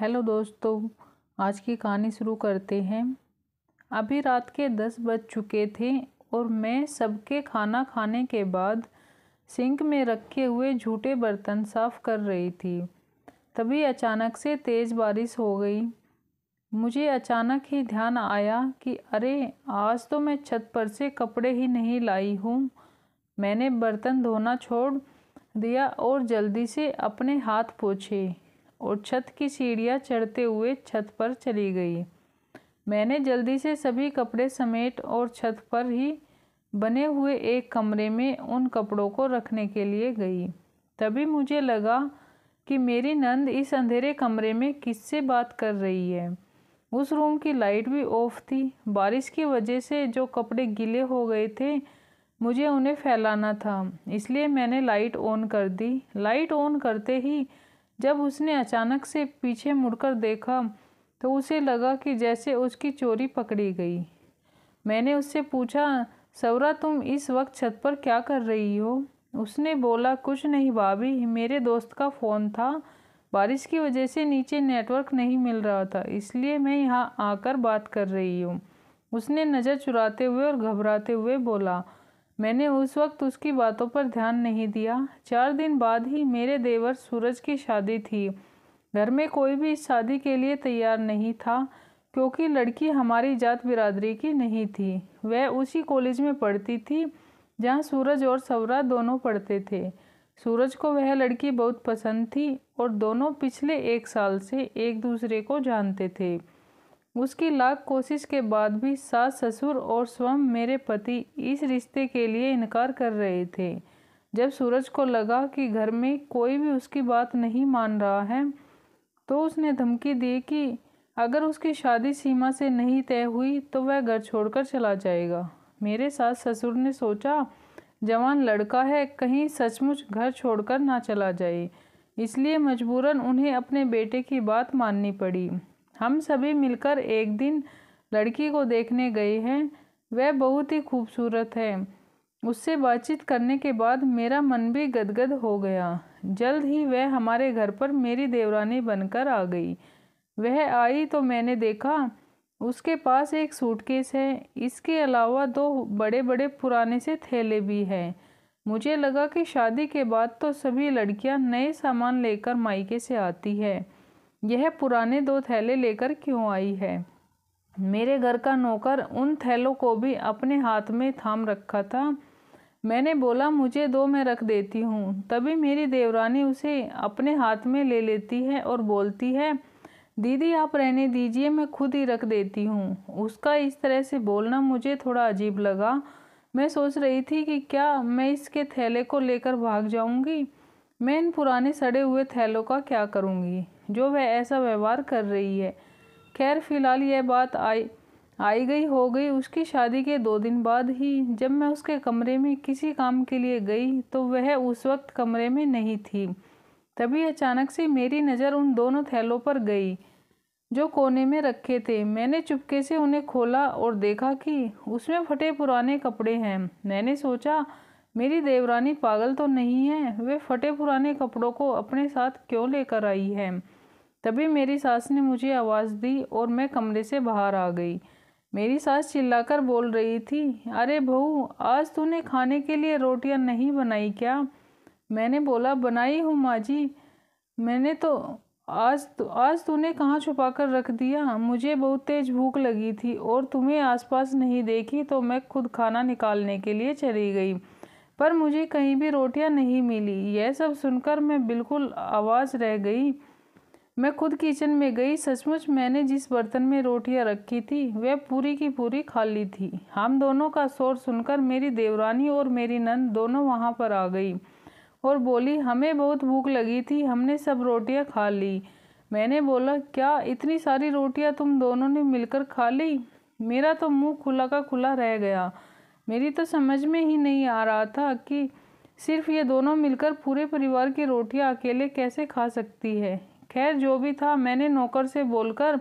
Hello दोस्तों आज की कहानी शुरू करते हैं अभी रात के दस बज चुके थे और मैं सबके खाना खाने के बाद सिंक में रखे हुए झूठे बर्तन साफ कर रही थी तभी अचानक से तेज़ बारिश हो गई मुझे अचानक ही ध्यान आया कि अरे आज तो मैं छत पर से कपड़े ही नहीं लाई हूँ मैंने बर्तन धोना छोड़ दिया और जल्दी से अपने हाथ पोछे और छत की सीढ़ियाँ चढ़ते हुए छत पर चली गई मैंने जल्दी से सभी कपड़े समेट और छत पर ही बने हुए एक कमरे में उन कपड़ों को रखने के लिए गई तभी मुझे लगा कि मेरी नंद इस अंधेरे कमरे में किससे बात कर रही है उस रूम की लाइट भी ऑफ थी बारिश की वजह से जो कपड़े गीले हो गए थे मुझे उन्हें फैलाना था इसलिए मैंने लाइट ऑन कर दी लाइट ऑन करते ही जब उसने अचानक से पीछे मुड़कर देखा तो उसे लगा कि जैसे उसकी चोरी पकड़ी गई मैंने उससे पूछा सवरा तुम इस वक्त छत पर क्या कर रही हो उसने बोला कुछ नहीं भाभी मेरे दोस्त का फ़ोन था बारिश की वजह से नीचे नेटवर्क नहीं मिल रहा था इसलिए मैं यहाँ आकर बात कर रही हूँ उसने नज़र चुराते हुए और घबराते हुए बोला मैंने उस वक्त उसकी बातों पर ध्यान नहीं दिया चार दिन बाद ही मेरे देवर सूरज की शादी थी घर में कोई भी इस शादी के लिए तैयार नहीं था क्योंकि लड़की हमारी जात बिरादरी की नहीं थी वह उसी कॉलेज में पढ़ती थी जहाँ सूरज और सवरा दोनों पढ़ते थे सूरज को वह लड़की बहुत पसंद थी और दोनों पिछले एक साल से एक दूसरे को जानते थे उसकी लाख कोशिश के बाद भी सास ससुर और स्वयं मेरे पति इस रिश्ते के लिए इनकार कर रहे थे जब सूरज को लगा कि घर में कोई भी उसकी बात नहीं मान रहा है तो उसने धमकी दी कि अगर उसकी शादी सीमा से नहीं तय हुई तो वह घर छोड़कर चला जाएगा मेरे सास ससुर ने सोचा जवान लड़का है कहीं सचमुच घर छोड़कर ना चला जाए इसलिए मजबूरन उन्हें अपने बेटे की बात माननी पड़ी हम सभी मिलकर एक दिन लड़की को देखने गए हैं वह बहुत ही खूबसूरत है उससे बातचीत करने के बाद मेरा मन भी गदगद हो गया जल्द ही वह हमारे घर पर मेरी देवरानी बनकर आ गई वह आई तो मैंने देखा उसके पास एक सूटकेस है इसके अलावा दो बड़े बड़े पुराने से थैले भी हैं मुझे लगा कि शादी के बाद तो सभी लड़कियां नए सामान लेकर मायके से आती है यह पुराने दो थैले लेकर क्यों आई है मेरे घर का नौकर उन थैलों को भी अपने हाथ में थाम रखा था मैंने बोला मुझे दो मैं रख देती हूँ तभी मेरी देवरानी उसे अपने हाथ में ले लेती है और बोलती है दीदी आप रहने दीजिए मैं खुद ही रख देती हूँ उसका इस तरह से बोलना मुझे थोड़ा अजीब लगा मैं सोच रही थी कि क्या मैं इसके थैले को लेकर भाग जाऊँगी मैं इन पुराने सड़े हुए थैलों का क्या करूँगी जो वह ऐसा व्यवहार कर रही है खैर फिलहाल यह बात आई आई गई हो गई उसकी शादी के दो दिन बाद ही जब मैं उसके कमरे में किसी काम के लिए गई तो वह उस वक्त कमरे में नहीं थी तभी अचानक से मेरी नज़र उन दोनों थैलों पर गई जो कोने में रखे थे मैंने चुपके से उन्हें खोला और देखा कि उसमें फटे पुराने कपड़े हैं मैंने सोचा मेरी देवरानी पागल तो नहीं है वे फटे पुराने कपड़ों को अपने साथ क्यों लेकर आई है तभी मेरी सास ने मुझे आवाज़ दी और मैं कमरे से बाहर आ गई मेरी सास चिल्लाकर बोल रही थी अरे बहू आज तूने खाने के लिए रोटियां नहीं बनाई क्या मैंने बोला बनाई हूँ माँ जी मैंने तो आज तो आज तूने कहाँ छुपा कर रख दिया मुझे बहुत तेज़ भूख लगी थी और तुम्हें आसपास नहीं देखी तो मैं खुद खाना निकालने के लिए चली गई पर मुझे कहीं भी रोटियां नहीं मिली यह सब सुनकर मैं बिल्कुल आवाज़ रह गई मैं खुद किचन में गई सचमुच मैंने जिस बर्तन में रोटियां रखी थी वह पूरी की पूरी खाली थी हम दोनों का शोर सुनकर मेरी देवरानी और मेरी नंद दोनों वहाँ पर आ गई और बोली हमें बहुत भूख लगी थी हमने सब रोटियां खा ली मैंने बोला क्या इतनी सारी रोटियां तुम दोनों ने मिलकर खा ली मेरा तो मुंह खुला का खुला रह गया मेरी तो समझ में ही नहीं आ रहा था कि सिर्फ ये दोनों मिलकर पूरे परिवार की रोटियां अकेले कैसे खा सकती है खैर जो भी था मैंने नौकर से बोलकर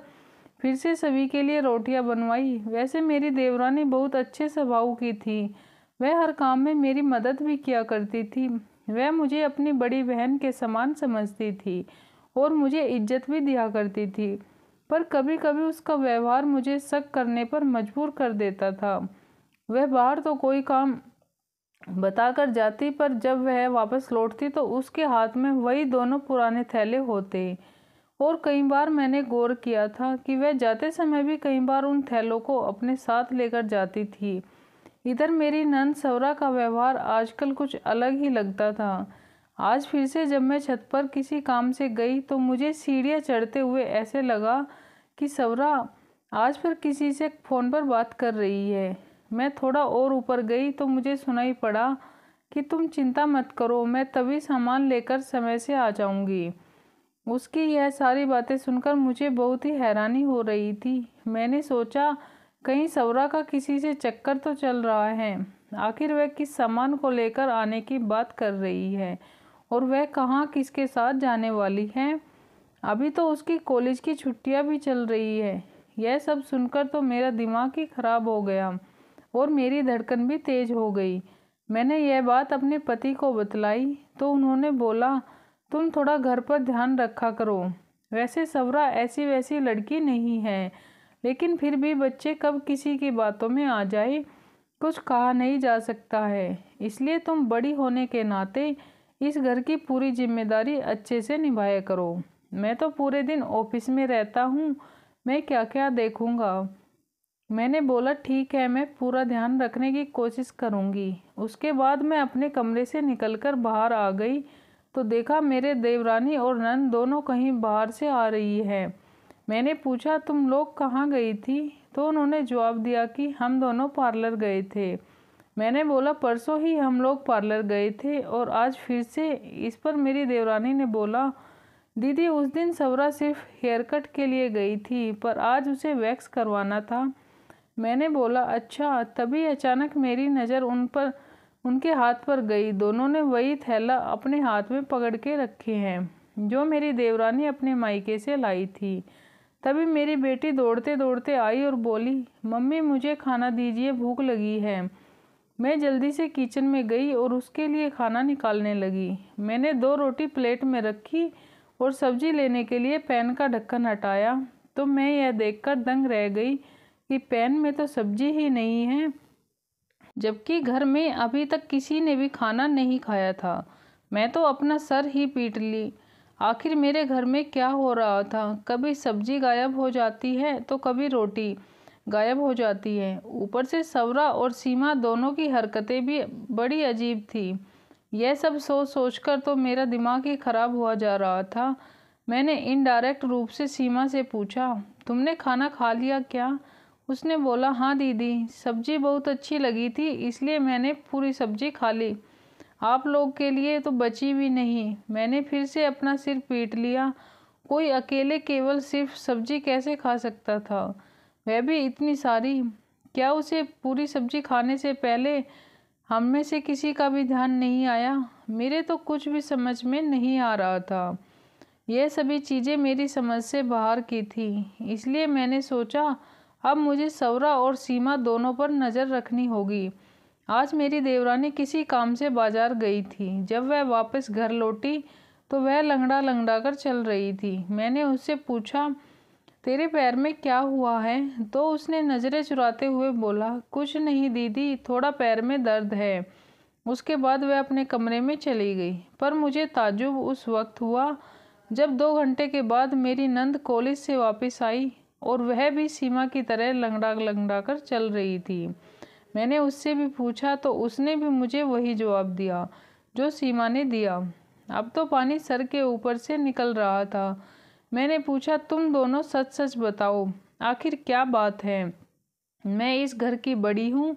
फिर से सभी के लिए रोटियां बनवाई वैसे मेरी देवरानी बहुत अच्छे स्वभाव की थी वह हर काम में मेरी मदद भी किया करती थी वह मुझे अपनी बड़ी बहन के समान समझती थी और मुझे इज्जत भी दिया करती थी पर कभी कभी उसका व्यवहार मुझे शक करने पर मजबूर कर देता था वह बाहर तो कोई काम बताकर जाती पर जब वह वापस लौटती तो उसके हाथ में वही दोनों पुराने थैले होते और कई बार मैंने गौर किया था कि वह जाते समय भी कई बार उन थैलों को अपने साथ लेकर जाती थी इधर मेरी नन सवरा का व्यवहार आजकल कुछ अलग ही लगता था आज फिर से जब मैं छत पर किसी काम से गई तो मुझे सीढ़ियाँ चढ़ते हुए ऐसे लगा कि सवरा आज फिर किसी से फ़ोन पर बात कर रही है मैं थोड़ा और ऊपर गई तो मुझे सुनाई पड़ा कि तुम चिंता मत करो मैं तभी सामान लेकर समय से आ जाऊंगी उसकी यह सारी बातें सुनकर मुझे बहुत ही हैरानी हो रही थी मैंने सोचा कहीं सौरा का किसी से चक्कर तो चल रहा है आखिर वह किस सामान को लेकर आने की बात कर रही है और वह कहाँ किसके साथ जाने वाली है अभी तो उसकी कॉलेज की छुट्टियाँ भी चल रही है यह सब सुनकर तो मेरा दिमाग ही ख़राब हो गया और मेरी धड़कन भी तेज हो गई मैंने यह बात अपने पति को बतलाई तो उन्होंने बोला तुम थोड़ा घर पर ध्यान रखा करो वैसे सवरा ऐसी वैसी लड़की नहीं है लेकिन फिर भी बच्चे कब किसी की बातों में आ जाए कुछ कहा नहीं जा सकता है इसलिए तुम बड़ी होने के नाते इस घर की पूरी जिम्मेदारी अच्छे से निभाया करो मैं तो पूरे दिन ऑफिस में रहता हूँ मैं क्या क्या देखूँगा मैंने बोला ठीक है मैं पूरा ध्यान रखने की कोशिश करूँगी उसके बाद मैं अपने कमरे से निकलकर बाहर आ गई तो देखा मेरे देवरानी और नन दोनों कहीं बाहर से आ रही है मैंने पूछा तुम लोग कहाँ गई थी तो उन्होंने जवाब दिया कि हम दोनों पार्लर गए थे मैंने बोला परसों ही हम लोग पार्लर गए थे और आज फिर से इस पर मेरी देवरानी ने बोला दीदी उस दिन सवरा सिर्फ हेयर कट के लिए गई थी पर आज उसे वैक्स करवाना था मैंने बोला अच्छा तभी अचानक मेरी नज़र उन पर उनके हाथ पर गई दोनों ने वही थैला अपने हाथ में पकड़ के रखे हैं जो मेरी देवरानी अपने मायके से लाई थी तभी मेरी बेटी दौड़ते दौड़ते आई और बोली मम्मी मुझे खाना दीजिए भूख लगी है मैं जल्दी से किचन में गई और उसके लिए खाना निकालने लगी मैंने दो रोटी प्लेट में रखी और सब्जी लेने के लिए पैन का ढक्कन हटाया तो मैं यह देखकर दंग रह गई कि पैन में तो सब्जी ही नहीं है जबकि घर में अभी तक किसी ने भी खाना नहीं खाया था मैं तो अपना सर ही पीट ली आखिर मेरे घर में क्या हो रहा था कभी सब्जी गायब हो जाती है तो कभी रोटी गायब हो जाती है ऊपर से सवरा और सीमा दोनों की हरकतें भी बड़ी अजीब थी यह सब सोच सोच कर तो मेरा दिमाग ही ख़राब हुआ जा रहा था मैंने इनडायरेक्ट रूप से सीमा से पूछा तुमने खाना खा लिया क्या उसने बोला हाँ दीदी सब्जी बहुत अच्छी लगी थी इसलिए मैंने पूरी सब्जी खा ली आप लोग के लिए तो बची भी नहीं मैंने फिर से अपना सिर पीट लिया कोई अकेले केवल सिर्फ सब्जी कैसे खा सकता था वह भी इतनी सारी क्या उसे पूरी सब्जी खाने से पहले हम में से किसी का भी ध्यान नहीं आया मेरे तो कुछ भी समझ में नहीं आ रहा था यह सभी चीज़ें मेरी समझ से बाहर की थी इसलिए मैंने सोचा अब मुझे सौरा और सीमा दोनों पर नज़र रखनी होगी आज मेरी देवरानी किसी काम से बाजार गई थी जब वह वापस घर लौटी तो वह लंगड़ा लंगड़ा कर चल रही थी मैंने उससे पूछा तेरे पैर में क्या हुआ है तो उसने नज़रें चुराते हुए बोला कुछ नहीं दीदी थोड़ा पैर में दर्द है उसके बाद वह अपने कमरे में चली गई पर मुझे ताजुब उस वक्त हुआ जब दो घंटे के बाद मेरी नंद कॉलेज से वापस आई और वह भी सीमा की तरह लंगड़ा लंगड़ा कर चल रही थी मैंने उससे भी पूछा तो उसने भी मुझे वही जवाब दिया जो सीमा ने दिया अब तो पानी सर के ऊपर से निकल रहा था मैंने पूछा तुम दोनों सच सच बताओ आखिर क्या बात है मैं इस घर की बड़ी हूँ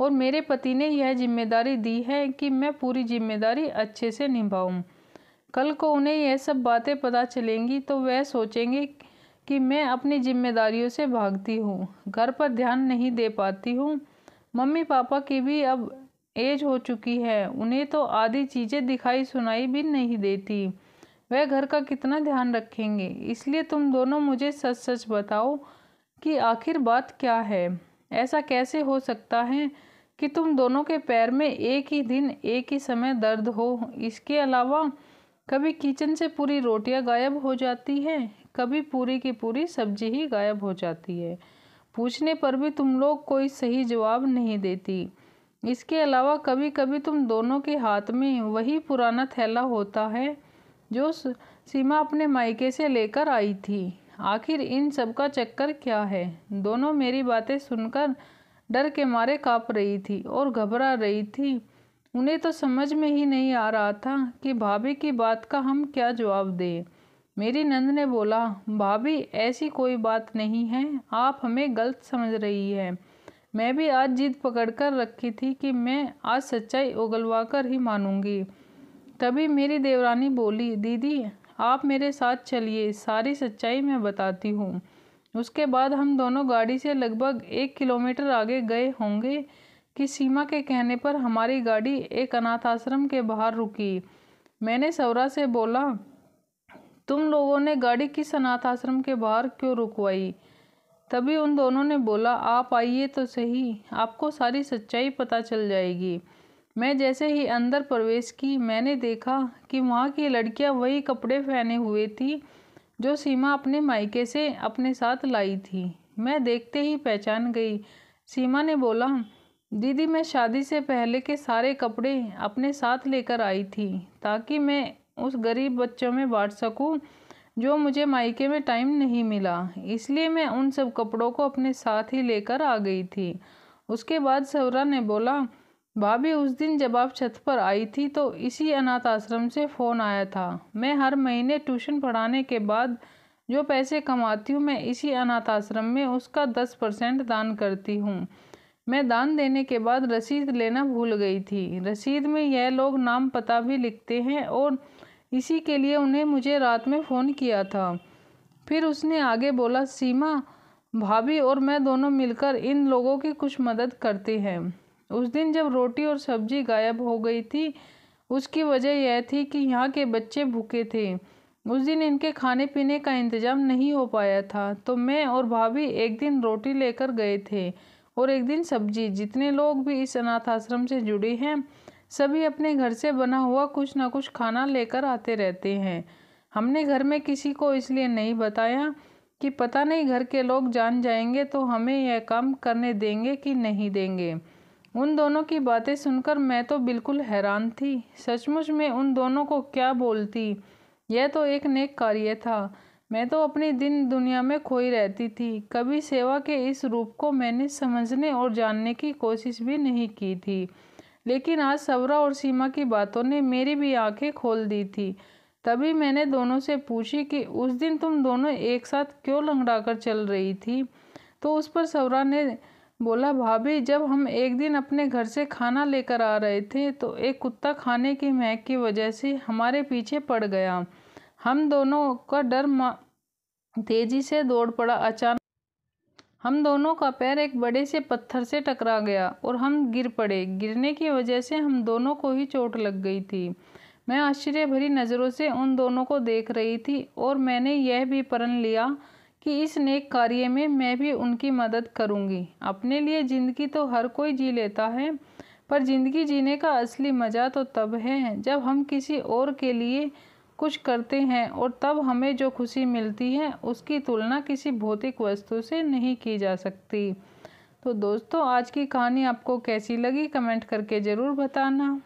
और मेरे पति ने यह जिम्मेदारी दी है कि मैं पूरी जिम्मेदारी अच्छे से निभाऊँ कल को उन्हें यह सब बातें पता चलेंगी तो वह सोचेंगे कि मैं अपनी जिम्मेदारियों से भागती हूँ घर पर ध्यान नहीं दे पाती हूँ मम्मी पापा की भी अब एज हो चुकी है उन्हें तो आधी चीज़ें दिखाई सुनाई भी नहीं देती वह घर का कितना ध्यान रखेंगे इसलिए तुम दोनों मुझे सच सच बताओ कि आखिर बात क्या है ऐसा कैसे हो सकता है कि तुम दोनों के पैर में एक ही दिन एक ही समय दर्द हो इसके अलावा कभी किचन से पूरी रोटियां गायब हो जाती हैं कभी पूरी की पूरी सब्जी ही गायब हो जाती है पूछने पर भी तुम लोग कोई सही जवाब नहीं देती इसके अलावा कभी कभी तुम दोनों के हाथ में वही पुराना थैला होता है जो सीमा अपने मायके से लेकर आई थी आखिर इन सब का चक्कर क्या है दोनों मेरी बातें सुनकर डर के मारे काँप रही थी और घबरा रही थी उन्हें तो समझ में ही नहीं आ रहा था कि भाभी की बात का हम क्या जवाब दें मेरी नंद ने बोला भाभी ऐसी कोई बात नहीं है आप हमें गलत समझ रही है मैं भी आज जिद पकड़ कर रखी थी कि मैं आज सच्चाई उगलवा कर ही मानूंगी तभी मेरी देवरानी बोली दीदी आप मेरे साथ चलिए सारी सच्चाई मैं बताती हूँ उसके बाद हम दोनों गाड़ी से लगभग एक किलोमीटर आगे गए होंगे कि सीमा के कहने पर हमारी गाड़ी एक अनाथ आश्रम के बाहर रुकी मैंने सौरा से बोला तुम लोगों ने गाड़ी किस अनाथ आश्रम के बाहर क्यों रुकवाई तभी उन दोनों ने बोला आप आइए तो सही आपको सारी सच्चाई पता चल जाएगी मैं जैसे ही अंदर प्रवेश की मैंने देखा कि वहाँ की लड़कियाँ वही कपड़े पहने हुए थी जो सीमा अपने मायके से अपने साथ लाई थी मैं देखते ही पहचान गई सीमा ने बोला दीदी मैं शादी से पहले के सारे कपड़े अपने साथ लेकर आई थी ताकि मैं उस गरीब बच्चों में बांट सकूँ जो मुझे मायके में टाइम नहीं मिला इसलिए मैं उन सब कपड़ों को अपने साथ ही लेकर आ गई थी उसके बाद सवरा ने बोला भाभी उस दिन जब आप छत पर आई थी तो इसी अनाथ आश्रम से फ़ोन आया था मैं हर महीने ट्यूशन पढ़ाने के बाद जो पैसे कमाती हूँ मैं इसी अनाथ आश्रम में उसका दस परसेंट दान करती हूँ मैं दान देने के बाद रसीद लेना भूल गई थी रसीद में यह लोग नाम पता भी लिखते हैं और इसी के लिए उन्हें मुझे रात में फ़ोन किया था फिर उसने आगे बोला सीमा भाभी और मैं दोनों मिलकर इन लोगों की कुछ मदद करते हैं उस दिन जब रोटी और सब्जी गायब हो गई थी उसकी वजह यह थी कि यहाँ के बच्चे भूखे थे उस दिन इनके खाने पीने का इंतज़ाम नहीं हो पाया था तो मैं और भाभी एक दिन रोटी लेकर गए थे और एक दिन सब्जी जितने लोग भी इस अनाथ आश्रम से जुड़े हैं सभी अपने घर से बना हुआ कुछ ना कुछ खाना लेकर आते रहते हैं हमने घर में किसी को इसलिए नहीं बताया कि पता नहीं घर के लोग जान जाएंगे तो हमें यह काम करने देंगे कि नहीं देंगे उन दोनों की बातें सुनकर मैं तो बिल्कुल हैरान थी सचमुच में उन दोनों को क्या बोलती यह तो एक नेक कार्य था मैं तो अपनी दिन दुनिया में खोई रहती थी कभी सेवा के इस रूप को मैंने समझने और जानने की कोशिश भी नहीं की थी लेकिन आज सवरा और सीमा की बातों ने मेरी भी आंखें खोल दी थी तभी मैंने दोनों से पूछी कि उस दिन तुम दोनों एक साथ क्यों लंगड़ा कर चल रही थी तो उस पर सवरा ने बोला भाभी जब हम एक दिन अपने घर से खाना लेकर आ रहे थे तो एक कुत्ता खाने की महक की वजह से हमारे पीछे पड़ गया हम दोनों का डर तेजी से दौड़ पड़ा अचानक हम दोनों का पैर एक बड़े से पत्थर से टकरा गया और हम गिर पड़े गिरने की वजह से हम दोनों को ही चोट लग गई थी मैं आश्चर्य भरी नज़रों से उन दोनों को देख रही थी और मैंने यह भी प्रण लिया कि इस नेक कार्य में मैं भी उनकी मदद करूंगी। अपने लिए ज़िंदगी तो हर कोई जी लेता है पर ज़िंदगी जीने का असली मज़ा तो तब है जब हम किसी और के लिए कुछ करते हैं और तब हमें जो खुशी मिलती है उसकी तुलना किसी भौतिक वस्तु से नहीं की जा सकती तो दोस्तों आज की कहानी आपको कैसी लगी कमेंट करके ज़रूर बताना